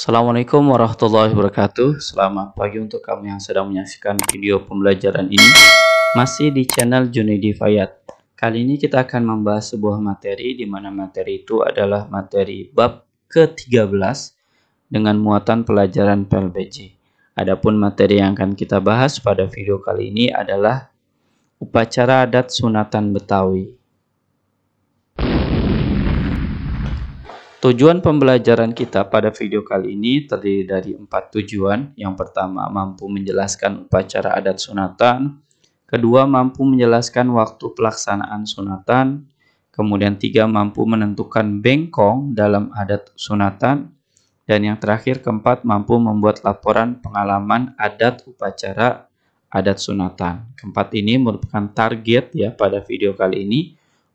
Assalamualaikum warahmatullahi wabarakatuh Selamat pagi untuk kamu yang sedang menyaksikan video pembelajaran ini Masih di channel Junedi Fayat Kali ini kita akan membahas sebuah materi di mana materi itu adalah materi bab ke-13 dengan muatan pelajaran PLBJ Adapun materi yang akan kita bahas pada video kali ini adalah upacara adat sunatan Betawi Tujuan pembelajaran kita pada video kali ini terdiri dari empat tujuan. Yang pertama, mampu menjelaskan upacara adat sunatan. Kedua, mampu menjelaskan waktu pelaksanaan sunatan. Kemudian tiga, mampu menentukan bengkong dalam adat sunatan. Dan yang terakhir, keempat, mampu membuat laporan pengalaman adat upacara adat sunatan. Keempat ini merupakan target ya pada video kali ini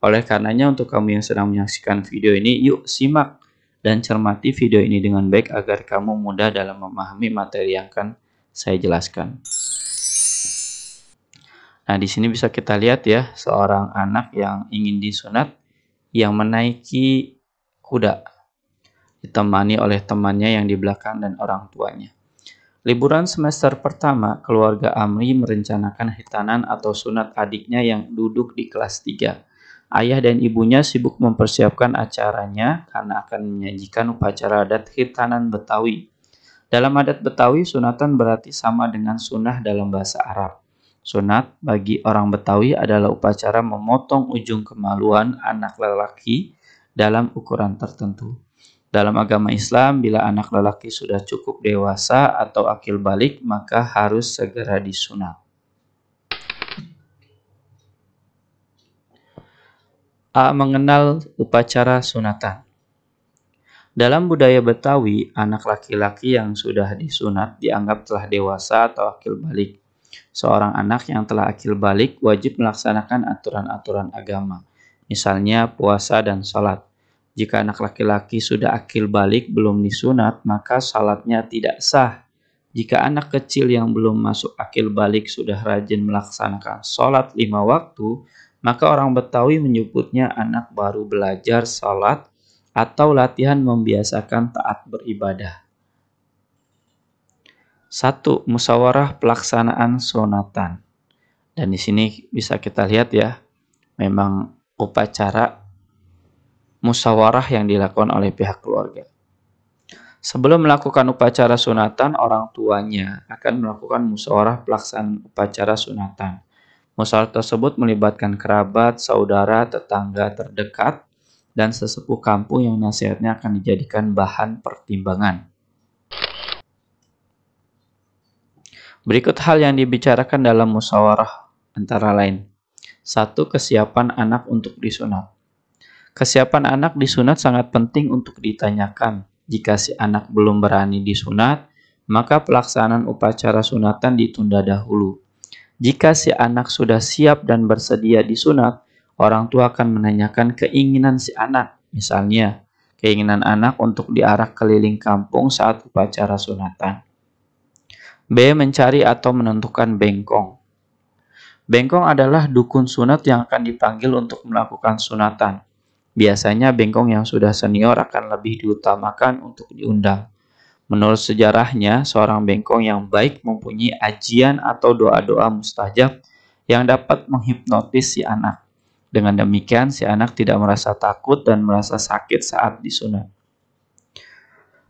oleh karenanya untuk kamu yang sedang menyaksikan video ini, yuk simak dan cermati video ini dengan baik agar kamu mudah dalam memahami materi yang akan saya jelaskan. Nah, di sini bisa kita lihat ya, seorang anak yang ingin disunat yang menaiki kuda ditemani oleh temannya yang di belakang dan orang tuanya. Liburan semester pertama, keluarga Amri merencanakan hitanan atau sunat adiknya yang duduk di kelas 3. Ayah dan ibunya sibuk mempersiapkan acaranya karena akan menyajikan upacara adat khitanan Betawi. Dalam adat Betawi, sunatan berarti sama dengan sunnah dalam bahasa Arab. Sunat bagi orang Betawi adalah upacara memotong ujung kemaluan anak lelaki dalam ukuran tertentu. Dalam agama Islam, bila anak lelaki sudah cukup dewasa atau akil balik, maka harus segera disunat. A. Mengenal upacara sunatan Dalam budaya Betawi, anak laki-laki yang sudah disunat dianggap telah dewasa atau akil balik. Seorang anak yang telah akil balik wajib melaksanakan aturan-aturan agama, misalnya puasa dan salat. Jika anak laki-laki sudah akil balik belum disunat, maka salatnya tidak sah jika anak kecil yang belum masuk akil balik sudah rajin melaksanakan sholat lima waktu, maka orang Betawi menyebutnya anak baru belajar sholat atau latihan membiasakan taat beribadah. Satu Musawarah pelaksanaan sonatan. Dan di sini bisa kita lihat ya, memang upacara musawarah yang dilakukan oleh pihak keluarga. Sebelum melakukan upacara sunatan, orang tuanya akan melakukan musyawarah pelaksanaan upacara sunatan. Musyawarah tersebut melibatkan kerabat, saudara, tetangga terdekat, dan sesepuh kampung yang nasihatnya akan dijadikan bahan pertimbangan. Berikut hal yang dibicarakan dalam musyawarah antara lain. satu Kesiapan anak untuk disunat. Kesiapan anak disunat sangat penting untuk ditanyakan jika si anak belum berani disunat, maka pelaksanaan upacara sunatan ditunda dahulu. Jika si anak sudah siap dan bersedia disunat, orang tua akan menanyakan keinginan si anak. Misalnya, keinginan anak untuk diarak keliling kampung saat upacara sunatan. B. Mencari atau menentukan bengkong. Bengkong adalah dukun sunat yang akan dipanggil untuk melakukan sunatan. Biasanya bengkong yang sudah senior akan lebih diutamakan untuk diundang. Menurut sejarahnya, seorang bengkong yang baik mempunyai ajian atau doa-doa mustajab yang dapat menghipnotis si anak. Dengan demikian, si anak tidak merasa takut dan merasa sakit saat disunat.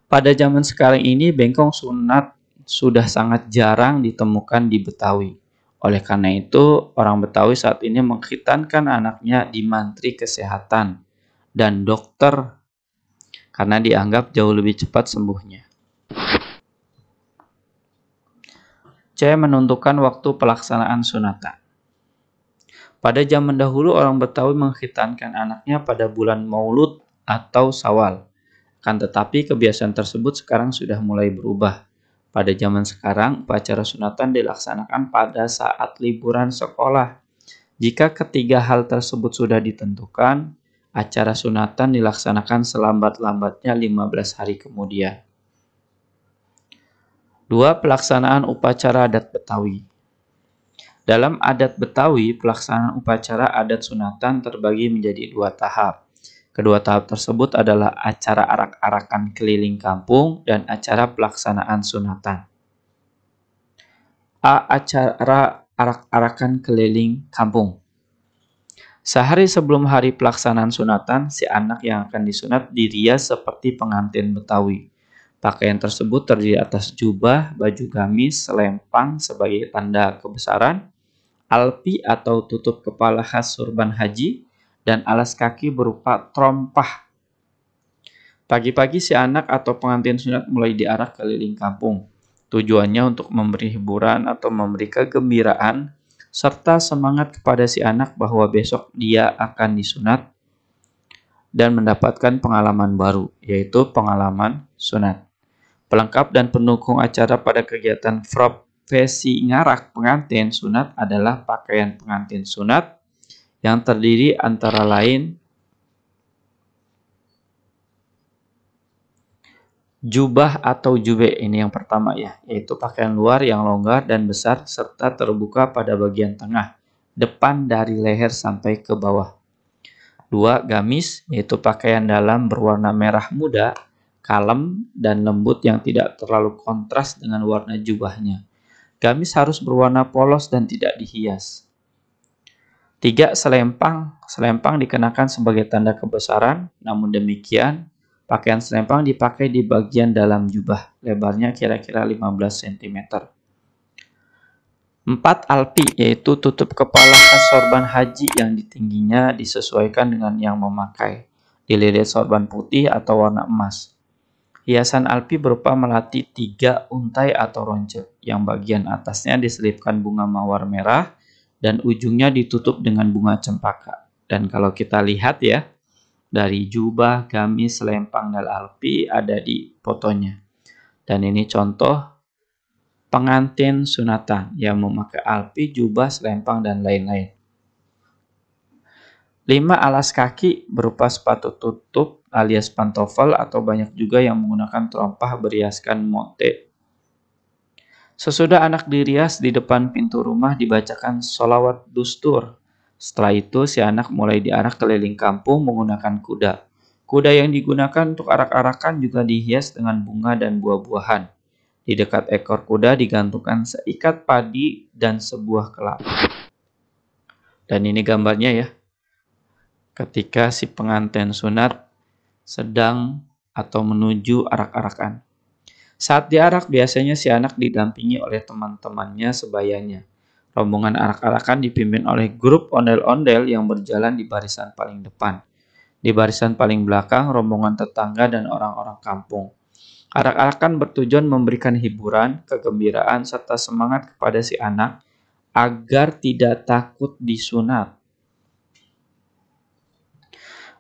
Pada zaman sekarang ini, bengkong sunat sudah sangat jarang ditemukan di Betawi. Oleh karena itu, orang Betawi saat ini mengkhitankan anaknya di mantri kesehatan dan dokter karena dianggap jauh lebih cepat sembuhnya. C. Menentukan waktu pelaksanaan sunatan. Pada zaman dahulu orang Betawi mengkhitankan anaknya pada bulan Maulud atau Sawal. Kan tetapi kebiasaan tersebut sekarang sudah mulai berubah. Pada zaman sekarang, upacara sunatan dilaksanakan pada saat liburan sekolah. Jika ketiga hal tersebut sudah ditentukan, acara sunatan dilaksanakan selambat-lambatnya 15 hari kemudian. 2. Pelaksanaan upacara adat Betawi Dalam adat Betawi, pelaksanaan upacara adat sunatan terbagi menjadi dua tahap. Kedua tahap tersebut adalah acara arak-arakan keliling kampung dan acara pelaksanaan sunatan. A. Acara arak-arakan keliling kampung Sehari sebelum hari pelaksanaan sunatan, si anak yang akan disunat dirias seperti pengantin Betawi. Pakaian tersebut terdiri atas jubah, baju gamis, selempang sebagai tanda kebesaran, alpi atau tutup kepala khas surban haji, dan alas kaki berupa trompah. Pagi-pagi si anak atau pengantin sunat mulai diarak keliling kampung. Tujuannya untuk memberi hiburan atau memberi kegembiraan serta semangat kepada si anak bahwa besok dia akan disunat dan mendapatkan pengalaman baru, yaitu pengalaman sunat. Pelengkap dan pendukung acara pada kegiatan profesi ngarak pengantin sunat adalah pakaian pengantin sunat yang terdiri antara lain jubah atau jube ini yang pertama ya, yaitu pakaian luar yang longgar dan besar serta terbuka pada bagian tengah, depan dari leher sampai ke bawah. Dua, gamis, yaitu pakaian dalam berwarna merah muda, kalem, dan lembut yang tidak terlalu kontras dengan warna jubahnya. Gamis harus berwarna polos dan tidak dihias. Tiga, selempang. Selempang dikenakan sebagai tanda kebesaran, namun demikian Pakaian selempang dipakai di bagian dalam jubah, lebarnya kira-kira 15 cm. 4. Alpi, yaitu tutup kepala khas sorban haji yang ditingginya disesuaikan dengan yang memakai, dililit sorban putih atau warna emas. Hiasan alpi berupa melati tiga untai atau ronce, yang bagian atasnya diselipkan bunga mawar merah dan ujungnya ditutup dengan bunga cempaka. Dan kalau kita lihat ya, dari jubah, gamis, selempang, dan alpi ada di fotonya. Dan ini contoh pengantin sunatan yang memakai alpi, jubah, selempang, dan lain-lain. Lima Alas kaki berupa sepatu tutup alias pantofel atau banyak juga yang menggunakan terompah beriaskan monte Sesudah anak dirias di depan pintu rumah dibacakan solawat dustur setelah itu, si anak mulai diarak keliling kampung menggunakan kuda. Kuda yang digunakan untuk arak-arakan juga dihias dengan bunga dan buah-buahan. Di dekat ekor kuda digantungkan seikat padi dan sebuah kelapa. Dan ini gambarnya ya. Ketika si pengantin sunat sedang atau menuju arak-arakan. Saat diarak biasanya si anak didampingi oleh teman-temannya sebayanya. Rombongan arak-arakan dipimpin oleh grup ondel-ondel yang berjalan di barisan paling depan. Di barisan paling belakang, rombongan tetangga dan orang-orang kampung. Arak-arakan bertujuan memberikan hiburan, kegembiraan, serta semangat kepada si anak agar tidak takut disunat.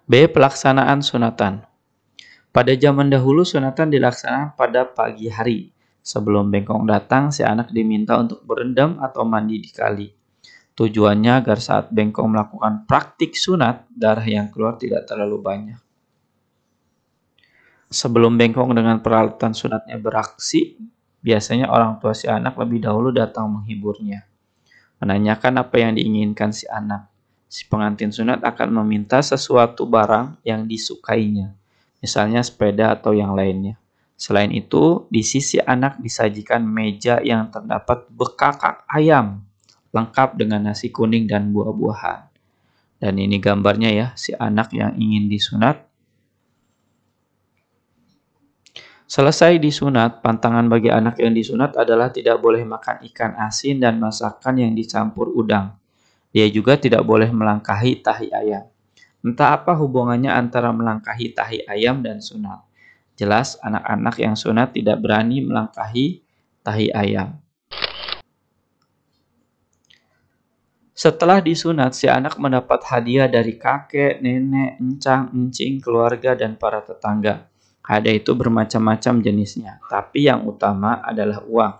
B. Pelaksanaan sunatan Pada zaman dahulu, sunatan dilaksanakan pada pagi hari. Sebelum bengkong datang, si anak diminta untuk berendam atau mandi di kali. Tujuannya agar saat bengkong melakukan praktik sunat, darah yang keluar tidak terlalu banyak. Sebelum bengkong dengan peralatan sunatnya beraksi, biasanya orang tua si anak lebih dahulu datang menghiburnya. Menanyakan apa yang diinginkan si anak. Si pengantin sunat akan meminta sesuatu barang yang disukainya, misalnya sepeda atau yang lainnya. Selain itu, di sisi anak disajikan meja yang terdapat bekakak ayam, lengkap dengan nasi kuning dan buah-buahan. Dan ini gambarnya ya, si anak yang ingin disunat. Selesai disunat, pantangan bagi anak yang disunat adalah tidak boleh makan ikan asin dan masakan yang dicampur udang. Dia juga tidak boleh melangkahi tahi ayam. Entah apa hubungannya antara melangkahi tahi ayam dan sunat. Jelas anak-anak yang sunat tidak berani melangkahi tahi ayam. Setelah disunat, si anak mendapat hadiah dari kakek, nenek, encang, encing, keluarga, dan para tetangga. Hadiah itu bermacam-macam jenisnya, tapi yang utama adalah uang.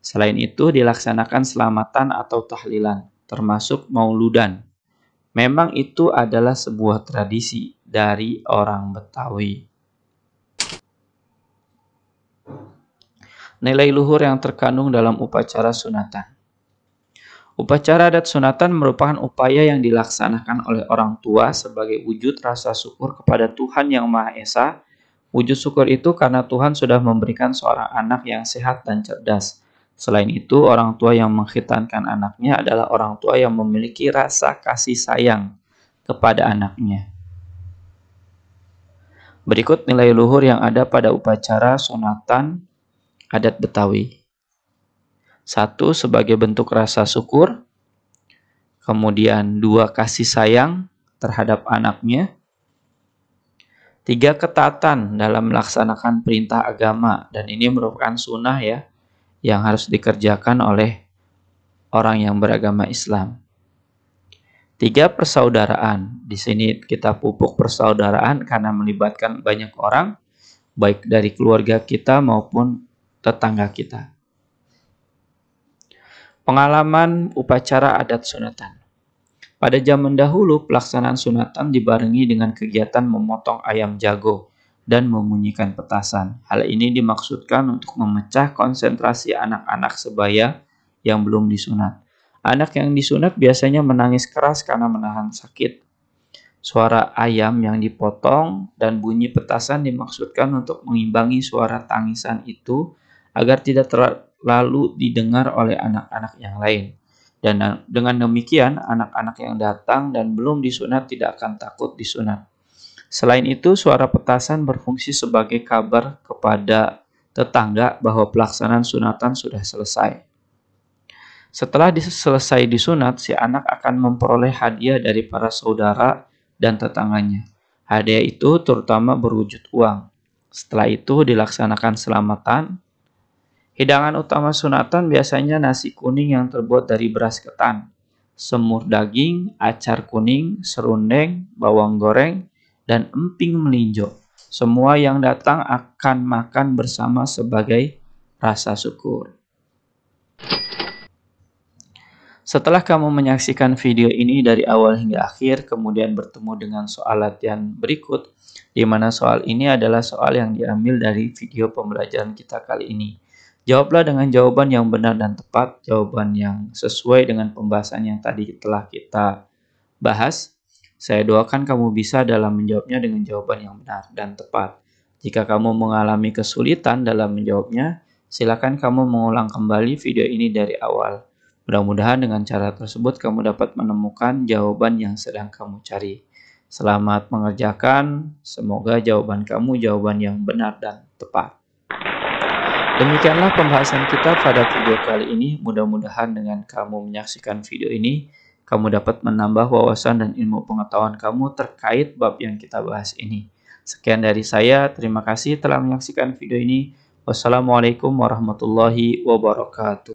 Selain itu, dilaksanakan selamatan atau tahlilan, termasuk mauludan. Memang itu adalah sebuah tradisi dari orang Betawi. nilai luhur yang terkandung dalam upacara sunatan. Upacara adat sunatan merupakan upaya yang dilaksanakan oleh orang tua sebagai wujud rasa syukur kepada Tuhan Yang Maha Esa. Wujud syukur itu karena Tuhan sudah memberikan seorang anak yang sehat dan cerdas. Selain itu, orang tua yang menghitankan anaknya adalah orang tua yang memiliki rasa kasih sayang kepada anaknya. Berikut nilai luhur yang ada pada upacara sunatan adat Betawi. Satu sebagai bentuk rasa syukur, kemudian dua kasih sayang terhadap anaknya, tiga ketatan dalam melaksanakan perintah agama dan ini merupakan sunnah ya yang harus dikerjakan oleh orang yang beragama Islam. Tiga persaudaraan. Di sini kita pupuk persaudaraan karena melibatkan banyak orang, baik dari keluarga kita maupun tetangga kita. Pengalaman upacara adat sunatan. Pada zaman dahulu, pelaksanaan sunatan dibarengi dengan kegiatan memotong ayam jago dan membunyikan petasan. Hal ini dimaksudkan untuk memecah konsentrasi anak-anak sebaya yang belum disunat. Anak yang disunat biasanya menangis keras karena menahan sakit. Suara ayam yang dipotong dan bunyi petasan dimaksudkan untuk mengimbangi suara tangisan itu agar tidak terlalu didengar oleh anak-anak yang lain. Dan eh, dengan demikian, anak-anak yang datang dan belum disunat tidak akan takut disunat. Selain itu, suara petasan berfungsi sebagai kabar kepada tetangga bahwa pelaksanaan sunatan sudah selesai. Setelah selesai disunat, si anak akan memperoleh hadiah dari para saudara dan tetangganya. Hadiah itu terutama berwujud uang. Setelah itu dilaksanakan selamatan, Hidangan utama sunatan biasanya nasi kuning yang terbuat dari beras ketan, semur daging, acar kuning, serundeng, bawang goreng, dan emping melinjo. Semua yang datang akan makan bersama sebagai rasa syukur. Setelah kamu menyaksikan video ini dari awal hingga akhir, kemudian bertemu dengan soal latihan berikut, di mana soal ini adalah soal yang diambil dari video pembelajaran kita kali ini. Jawablah dengan jawaban yang benar dan tepat, jawaban yang sesuai dengan pembahasan yang tadi telah kita bahas. Saya doakan kamu bisa dalam menjawabnya dengan jawaban yang benar dan tepat. Jika kamu mengalami kesulitan dalam menjawabnya, silakan kamu mengulang kembali video ini dari awal. Mudah-mudahan dengan cara tersebut kamu dapat menemukan jawaban yang sedang kamu cari. Selamat mengerjakan, semoga jawaban kamu jawaban yang benar dan tepat. Demikianlah pembahasan kita pada video kali ini. Mudah-mudahan dengan kamu menyaksikan video ini, kamu dapat menambah wawasan dan ilmu pengetahuan kamu terkait bab yang kita bahas ini. Sekian dari saya, terima kasih telah menyaksikan video ini. Wassalamualaikum warahmatullahi wabarakatuh.